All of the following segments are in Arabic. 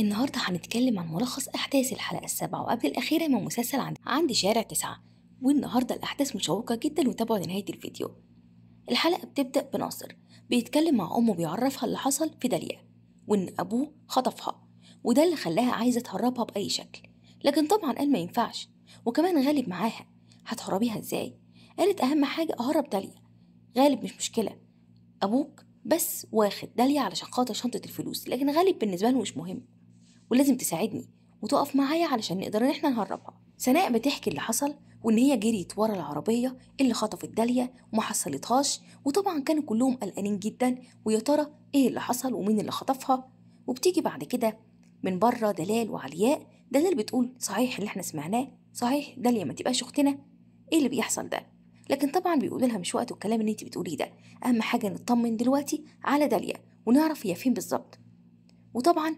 النهاردة هنتكلم عن ملخص أحداث الحلقة السابعة وقبل الأخيرة من مسلسل عند, عند شارع تسعة والنهاردة الأحداث مشوقة جدا وتابعوا لنهاية الفيديو الحلقة بتبدأ بناصر بيتكلم مع أمه بيعرفها اللي حصل في داليا وإن أبوه خطفها وده اللي خلاها عايزة تهربها بأي شكل لكن طبعا قال ما ينفعش وكمان غالب معاها هتهربيها ازاي قالت أهم حاجة أهرب داليا غالب مش مشكلة أبوك بس واخد داليا علشان خاطر شنطة الفلوس لكن غالب بالنسبة له مش مهم ولازم تساعدني وتقف معايا علشان نقدر ان احنا نهربها سناء بتحكي اللي حصل وان هي جريت ورا العربيه اللي خطفت داليا وما حصلتهاش وطبعا كانوا كلهم قلقانين جدا ويا ترى ايه اللي حصل ومين اللي خطفها وبتيجي بعد كده من بره دلال وعلياء دلال بتقول صحيح اللي احنا سمعناه صحيح داليا ما تبقاش اختنا ايه اللي بيحصل ده لكن طبعا بيقولوا لها مش وقت الكلام اللي انت بتقوليه ده اهم حاجه نطمن دلوقتي على داليا ونعرف هي فين بالظبط وطبعا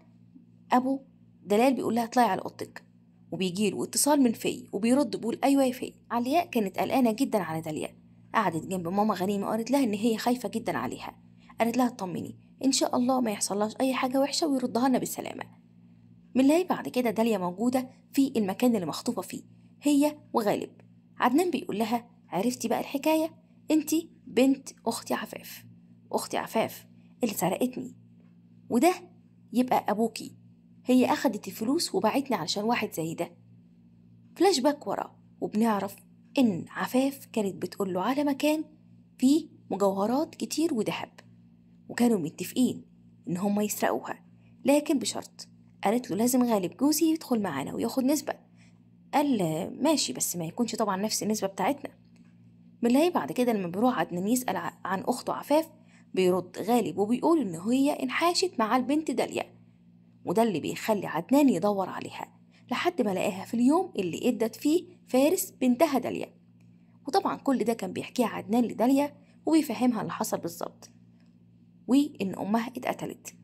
ابو دلال بيقول لها اطلعي على اوضتك وبيجيله اتصال من في وبيرد بيقول ايوه يا في علياء كانت قلقانه جدا على داليا قعدت جنب ماما غنيمه وقالت لها ان هي خايفه جدا عليها قالت لها اطمني ان شاء الله ما يحصلهاش اي حاجه وحشه ويردها لنا بالسلامه بنلاقي بعد كده داليا موجوده في المكان اللي مخطوبه فيه هي وغالب عدنان بيقول لها عرفتي بقى الحكايه انت بنت اختي عفاف اختي عفاف اللي سرقتني وده يبقى ابوكي هي أخدت الفلوس وبعتني علشان واحد زي ده فلاش باك ورا وبنعرف إن عفاف كانت بتقوله على مكان فيه مجوهرات كتير ودهب وكانوا متفقين إن هما يسرقوها لكن بشرط قالت له لازم غالب جوزي يدخل معانا وياخد نسبة قال ماشي بس ما يكونش طبعا نفس النسبة بتاعتنا اللي بعد كده لما بيروح عدنان يسأل عن أخته عفاف بيرد غالب وبيقول إن هي انحاشت مع البنت داليا وده اللي بيخلي عدنان يدور عليها لحد ما لقاها في اليوم اللي ادت فيه فارس بنتها داليا وطبعا كل ده كان بيحكيه عدنان لداليا وبيفهمها اللي حصل بالظبط وان امها اتقتلت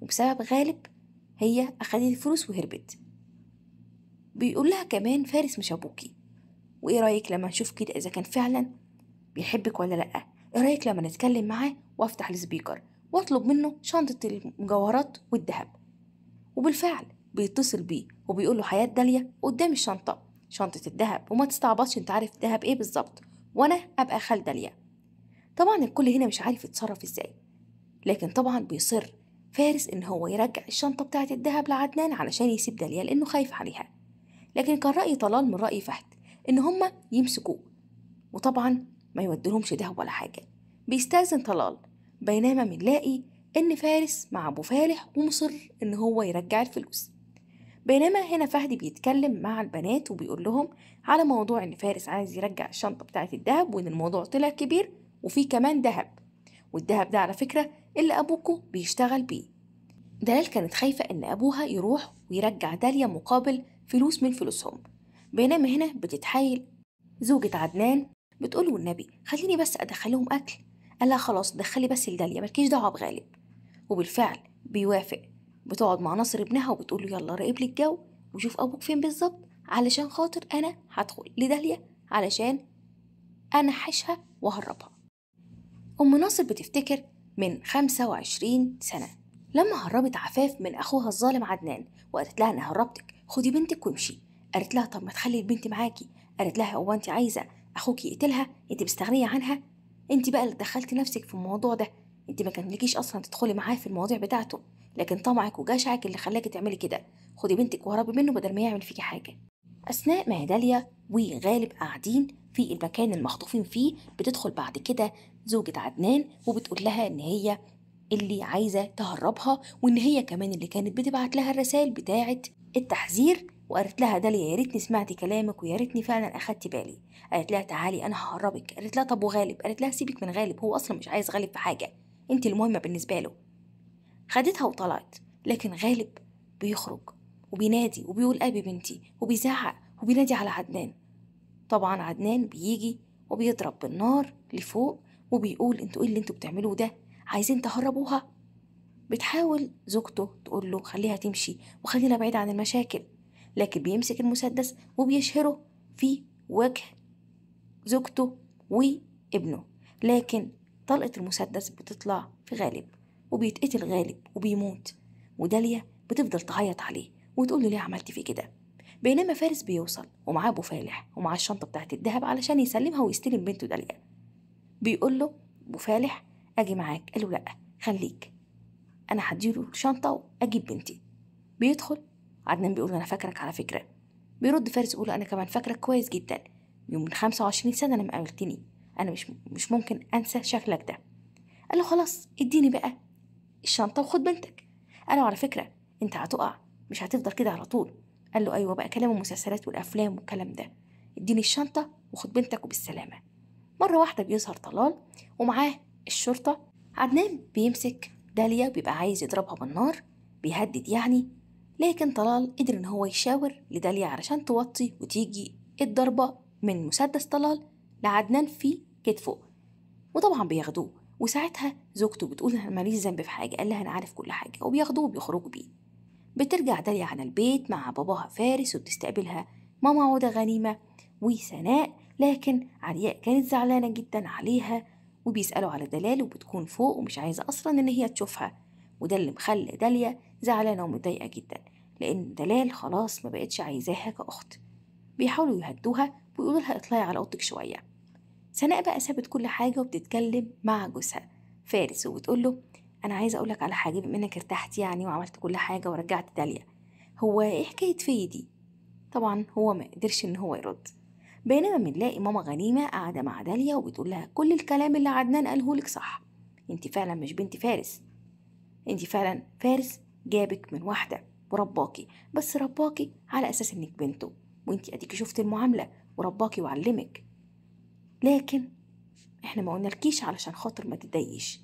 وبسبب غالب هي اخدت الفلوس وهربت بيقول لها كمان فارس مش ابوكي وايه رايك لما نشوف كده اذا كان فعلا بيحبك ولا لا ايه رايك لما نتكلم معاه وافتح السبيكر واطلب منه شنطه المجوهرات والذهب وبالفعل بيتصل بيه وبيقول له حياة دالية قدام الشنطة شنطة الذهب وما تستعبطش انت عارف الذهب ايه بالظبط وانا ابقى خال دالية طبعا الكل هنا مش عارف يتصرف ازاي لكن طبعا بيصر فارس ان هو يرجع الشنطة بتاعة الذهب لعدنان علشان يسيب دالية لانه خايف عليها لكن كان رأي طلال من رأي فهد ان هما يمسكوه وطبعا ما يودلهمش ده ولا حاجة بيستأذن طلال بينما بنلاقي إن فارس مع أبو فالح ومصر إن هو يرجع الفلوس بينما هنا فهد بيتكلم مع البنات وبيقول لهم على موضوع إن فارس عايز يرجع الشنطة بتاعة الدهب وإن الموضوع طلع كبير وفي كمان دهب والدهب ده على فكرة اللي أبوكو بيشتغل بيه دلال كانت خايفة إن أبوها يروح ويرجع داليا مقابل فلوس من فلوسهم بينما هنا بتتحايل زوجة عدنان بتقول والنبي خليني بس أدخلهم أكل قال خلاص دخلي بس لداليا مالكيش دعوة بغالب وبالفعل بيوافق بتقعد مع نصر ابنها وبتقول له يلا راقب لي الجو وشوف ابوك فين بالظبط علشان خاطر انا هدخل لداليا علشان انا حشها وهربها ام ناصر بتفتكر من 25 سنه لما هربت عفاف من اخوها الظالم عدنان وقالت لها انا هربتك خدي بنتك وامشي قالت لها طب ما تخلي البنت معاكي قالت لها هو انت عايزه اخوك يقتلها انت مستغنيه عنها انت بقى اللي دخلتي نفسك في الموضوع ده انت ما لكيش اصلا تدخلي معاه في المواضيع بتاعته لكن طمعك وجشعك اللي خلاكي تعملي كده خدي بنتك وهربي منه بدل ما يعمل فيكي حاجه اثناء ما داليا وغالب قاعدين في المكان المخطوفين فيه بتدخل بعد كده زوجة عدنان وبتقول لها ان هي اللي عايزة تهربها وان هي كمان اللي كانت بتبعت لها الرسائل بتاعة التحذير وقالت لها داليا يا ريتني سمعت كلامك ويا ريتني فعلا اخدت بالي قالت لها تعالي انا ههربك قالت لها طب وغالب قالت لها سيبك من غالب هو اصلا مش عايز غالب في حاجه انت المهمة بالنسبة له خدتها وطلعت لكن غالب بيخرج وبينادي وبيقول أبي بنتي وبيزعق وبينادي على عدنان طبعا عدنان بيجي وبيضرب بالنار لفوق وبيقول انتوا ايه اللي انتوا بتعملوه ده عايزين تهربوها بتحاول زوجته تقول له خليها تمشي وخلينا بعيد عن المشاكل لكن بيمسك المسدس وبيشهره في وجه زوجته وابنه لكن طلقة المسدس بتطلع في غالب وبيتقتل غالب وبيموت وداليا بتفضل تعيط عليه وتقول له ليه عملت فيه كده بينما فارس بيوصل ومعاه ابو فالح ومعاه الشنطه بتاعت الذهب علشان يسلمها ويستلم بنته داليا بيقول له ابو فالح اجي معاك قال له لا خليك انا هديله الشنطه واجيب بنتي بيدخل عدنان بيقول له انا فاكرك على فكره بيرد فارس يقول انا كمان فاكرك كويس جدا يوم من 25 سنه لما قابلتني أنا مش مش ممكن أنسى شكلك ده قال له خلاص اديني بقى الشنطة وخد بنتك قال له على فكرة أنت هتقع مش هتفضل كده على طول قال له أيوة بقى كلام المسلسلات والأفلام والكلام ده اديني الشنطة وخد بنتك وبالسلامة مرة واحدة بيظهر طلال ومعاه الشرطة عدنان بيمسك داليا بيبقى عايز يضربها بالنار بيهدد يعني لكن طلال قدر ان هو يشاور لداليا علشان توطي وتيجي الضربة من مسدس طلال لعدنان في كتفه وطبعا بياخدوه وساعتها زوجته بتقول انا ماليش ذنب في حاجه قال لها انا عارف كل حاجه وبياخدوه وبيخرجوا بيه بترجع داليا على البيت مع باباها فارس وبتستقبلها ماما عودة غنيمة وسناء لكن علياء كانت زعلانة جدا عليها وبيسألوا على دلال وبتكون فوق ومش عايزة أصلا إن هي تشوفها وده اللي مخلي داليا زعلانة ومضايقة جدا لأن دلال خلاص ما بقتش عايزاها كأخت بيحاولوا يهدوها ويقولوا لها اطلعي على أوضتك شوية سناء بقى سابت كل حاجة وبتتكلم مع جوزها فارس وبتقول له أنا عايزة أقولك على حاجة بما إنك ارتحت يعني وعملت كل حاجة ورجعت داليا هو إيه حكاية فيا دي؟ طبعا هو ما قدرش إن هو يرد بينما بنلاقي ماما غنيمة قاعدة مع داليا وبتقول لها كل الكلام اللي عدنان قاله لك صح انت فعلا مش بنت فارس انت فعلا فارس جابك من واحدة ورباكي بس رباكي على أساس إنك بنته وانت أديكي شفت المعاملة ورباكي وعلمك لكن احنا ما قلنالكيش علشان خاطر ما تتضايقيش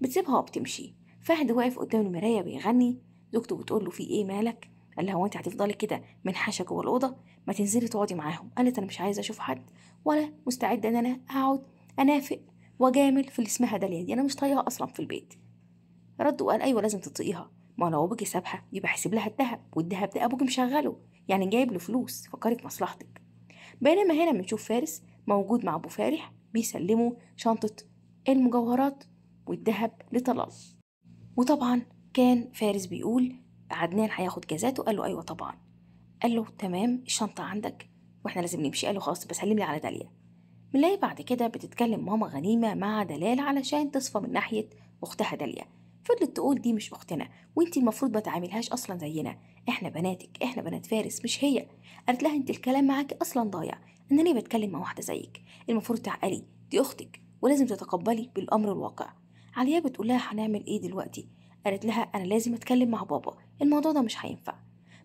بتسيبها وبتمشي فهد واقف قدام المرايه بيغني زوجته بتقول له في ايه مالك قال لها هو انت هتفضلي كده منحشه جوه الاوضه ما تنزلي تقعدي معاهم قالت انا مش عايزه اشوف حد ولا مستعده ان انا اقعد انافق واجامل في اللي اسمها داليا دي انا مش طايقها اصلا في البيت رد وقال ايوه لازم تطيقيها ما لو ابوكي سابها يبقى حسب لها الدهب والدهب ده ابوكي مشغله يعني جايب له فلوس فكرت مصلحتك بينما هنا بنشوف فارس موجود مع أبو فارح بيسلمه شنطة المجوهرات والذهب لطلال وطبعا كان فارس بيقول عدنان هياخد جازاته قال له أيوة طبعا قال له تمام الشنطة عندك واحنا لازم نمشي قال له خلاص بسلم لي على داليا بنلاقي بعد كده بتتكلم ماما غنيمة مع دلال علشان تصفى من ناحية أختها داليا فضلت تقول دي مش أختنا وانتي المفروض ما تعاملهاش أصلا زينا احنا بناتك احنا بنات فارس مش هي قالت لها انت الكلام معاكي أصلا ضايع انا ليه بتكلم مع واحده زيك المفروض تعقلي دي اختك ولازم تتقبلي بالامر الواقع عليا بتقول لها هنعمل ايه دلوقتي قالت لها انا لازم اتكلم مع بابا الموضوع ده مش هينفع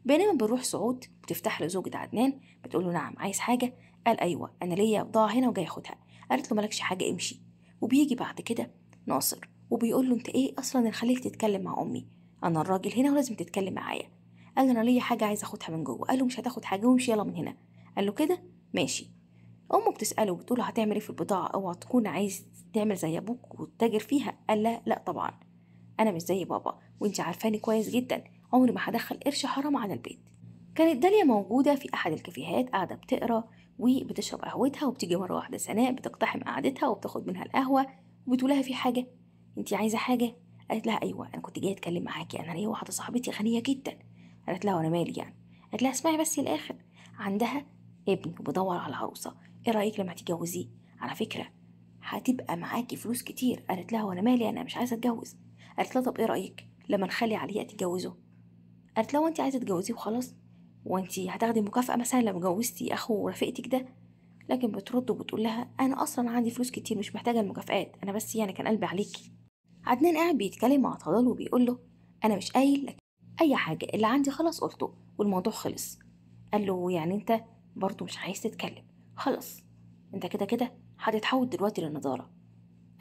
بينما بنروح سعود بتفتح لزوجة عدنان بتقول له نعم عايز حاجة قال أيوة أنا ليا بضاعة هنا وجاي أخدها قالت له مالكش حاجة امشي وبيجي بعد كده ناصر وبيقول له أنت إيه أصلا اللي خليك تتكلم مع أمي أنا الراجل هنا ولازم تتكلم معايا قال له أنا ليا حاجة عايز أخدها من جوه قال له مش هتاخد حاجة وامشي يلا من هنا قال له كده ماشي أمه بتسأله بتقول هتعمل إيه في البضاعة أو هتكون عايز تعمل زي أبوك وتتاجر فيها قال لها لأ طبعا أنا مش زي بابا وأنت عارفاني كويس جدا عمري ما هدخل قرش حرام على البيت كانت داليا موجودة في أحد الكافيهات قاعدة بتقرا وبتشرب قهوتها وبتيجي مرة واحدة سناء بتقتحم قعدتها وبتاخد منها القهوة وبتقول لها في حاجة انت عايزة حاجة قالت لها أيوة أنا كنت جاية أتكلم معاكي أنا ليا واحدة صاحبتي غنية جدا قالت لها وأنا مالي يعني قالت لها اسمعي بس الآخر عندها ابني وبدور على عروسة ايه رأيك لما تتجوزيه على فكرة هتبقى معاكي فلوس كتير قالت لها وانا مالي انا مش عايزة اتجوز قالت لها طب ايه رأيك لما نخلي عليها تتجوزه قالت لها وانت عايزة تتجوزيه وخلاص وانت هتاخدي مكافأة مثلا لو جوزتي اخو رفيقتك ده لكن بترد وبتقول لها انا اصلا عندي فلوس كتير مش محتاجة المكافآت انا بس يعني كان قلبي عليكي عدنان قاعد بيتكلم مع طلال وبيقول له انا مش قايل لك اي حاجة اللي عندي خلاص قلته والموضوع خلص قال له يعني انت برضه مش عايز تتكلم خلاص انت كده كده هتتحول دلوقتي للنضاره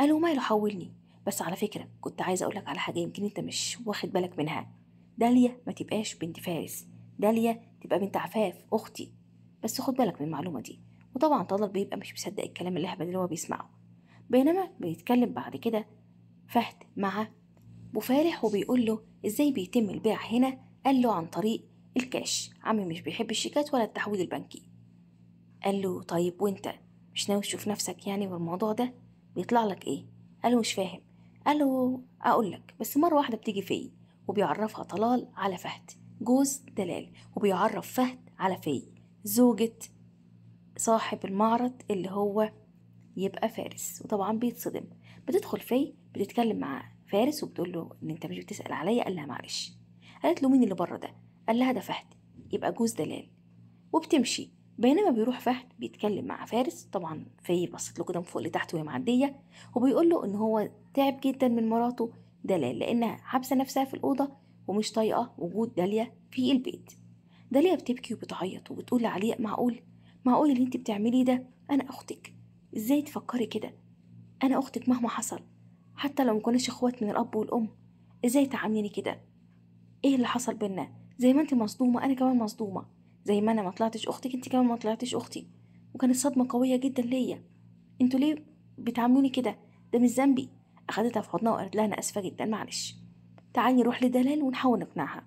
قال ماله حولني بس على فكره كنت عايز اقولك على حاجه يمكن انت مش واخد بالك منها داليا ما تبقاش بنت فارس داليا تبقى بنت عفاف اختي بس خد بالك من المعلومه دي وطبعا طلال بيبقى مش مصدق الكلام اللي اللي هو بيسمعه بينما بيتكلم بعد كده فهد مع بفارح وبيقول له ازاي بيتم البيع هنا قال له عن طريق الكاش عمي مش بيحب الشيكات ولا التحويل البنكي قال له طيب وانت مش ناوي تشوف نفسك يعني والموضوع ده بيطلع لك ايه قال له مش فاهم قال له اقول لك بس مره واحده بتيجي فيا وبيعرفها طلال على فهد جوز دلال وبيعرف فهد على في زوجة صاحب المعرض اللي هو يبقى فارس وطبعا بيتصدم بتدخل في بتتكلم مع فارس وبتقول له ان انت مش بتسال عليا قال لها معلش قالت له مين اللي بره ده قال لها ده فهد يبقى جوز دلال وبتمشي بينما بيروح فهد بيتكلم مع فارس طبعا في بصت له كده من فوق لتحت وهي معديه وبيقول له ان هو تعب جدا من مراته دلال لانها حابسه نفسها في الاوضه ومش طايقه وجود داليا في البيت داليا بتبكي وبتعيط وبتقول لعلياء معقول معقول اللي انت بتعمليه ده انا اختك ازاي تفكري كده انا اختك مهما حصل حتى لو مكناش اخوات من الاب والام ازاي تعامليني كده ايه اللي حصل بينا زي ما انت مصدومه انا كمان مصدومه زي ما انا ما طلعتش اختك انت كمان ما طلعتيش اختي وكانت صدمه قويه جدا ليا انتوا ليه بتعاملوني كده ده مش ذنبي اخدتها في حضنها وقالت لها انا اسفه جدا معلش تعالي نروح لدلال ونحاول نقنعها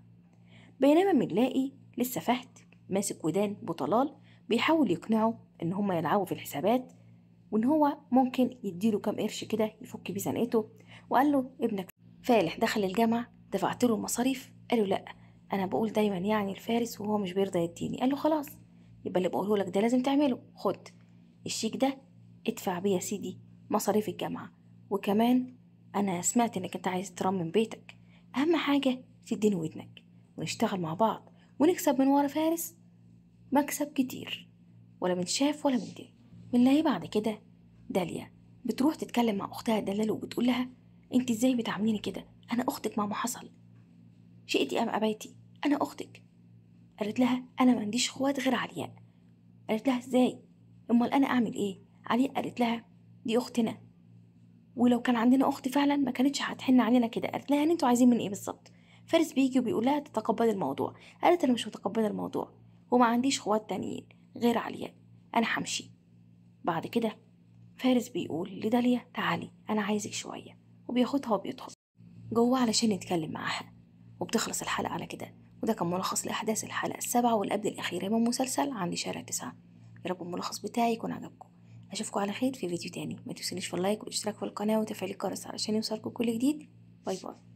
بينما بنلاقي لسه فهد ماسك ودان بطلال بيحاول يقنعه ان هما يلعبوا في الحسابات وان هو ممكن يديله كام قرش كده يفك بيه زنقته وقال له ابنك فالح دخل الجامعه دفعت له المصاريف قالوا لا انا بقول دايما يعني الفارس وهو مش بيرضى يديني قال له خلاص يبقى اللي بقوله لك ده لازم تعمله خد الشيك ده ادفع بيه يا سيدي مصاريف الجامعه وكمان انا سمعت انك انت عايز ترمم بيتك اهم حاجه تديني ودنك ونشتغل مع بعض ونكسب من ورا فارس مكسب كتير ولا من شاف ولا من دين من اللي بعد كده داليا بتروح تتكلم مع اختها دلال وبتقول لها انت ازاي بتعامليني كده انا اختك مهما حصل شئتي ام ابيتي أنا أختك قالت لها أنا ما عنديش إخوات غير علياء قالت لها إزاي أمال أنا أعمل إيه علياء قالت لها دي أختنا ولو كان عندنا أخت فعلا ما كانتش هتحن علينا كده قالت لها إن يعني أنتوا عايزين من إيه بالظبط فارس بيجي وبيقول لها تتقبلي الموضوع قالت أنا مش متقبلة الموضوع وما عنديش إخوات تانيين غير علياء أنا همشي بعد كده فارس بيقول لداليا تعالي أنا عايزك شوية وبياخدها وبيدخل جوه علشان يتكلم معاها وبتخلص الحلقة على كده وده كان ملخص لأحداث الحلقة السابعة والقبل الأخيرة من مسلسل عندي شارع تسعة يا رب الملخص بتاعي يكون عجبكم أشوفكم على خير في فيديو تاني ما تنسونيش في اللايك والاشتراك في القناة وتفعيل الجرس علشان يوصلكم كل جديد باي باي